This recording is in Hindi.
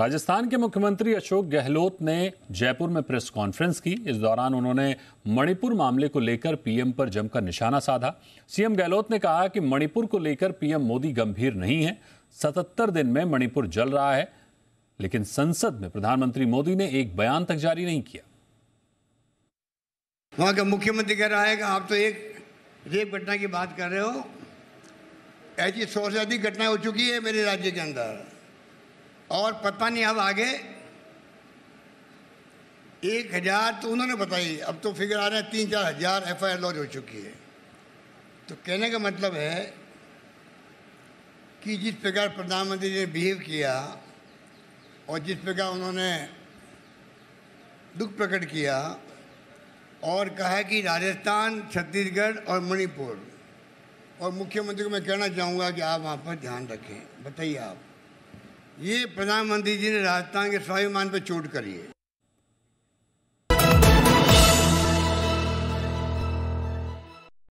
राजस्थान के मुख्यमंत्री अशोक गहलोत ने जयपुर में प्रेस कॉन्फ्रेंस की इस दौरान उन्होंने मणिपुर मामले को लेकर पीएम पर जमकर निशाना साधा सीएम गहलोत ने कहा कि मणिपुर को लेकर पीएम मोदी गंभीर नहीं है सतहत्तर दिन में मणिपुर जल रहा है लेकिन संसद में प्रधानमंत्री मोदी ने एक बयान तक जारी नहीं किया वहां का मुख्यमंत्री कह रहा है कि आप तो एक रेप घटना की बात कर रहे हो ऐसी सौ से अधिक घटनाएं हो चुकी है मेरे राज्य के अंदर और पता नहीं अब आगे एक हज़ार तो उन्होंने बताई अब तो फिगर आ रहे हैं तीन चार हज़ार एफ आई लॉज हो चुकी है तो कहने का मतलब है कि जिस प्रकार प्रधानमंत्री ने बिहेव किया और जिस प्रकार उन्होंने दुख प्रकट किया और कहा कि राजस्थान छत्तीसगढ़ और मणिपुर और मुख्यमंत्री को मैं कहना चाहूँगा कि आप वहाँ पर ध्यान रखें बताइए आप ये प्रधानमंत्री जी ने राजस्थान के स्वाभिमान पर चोट करी है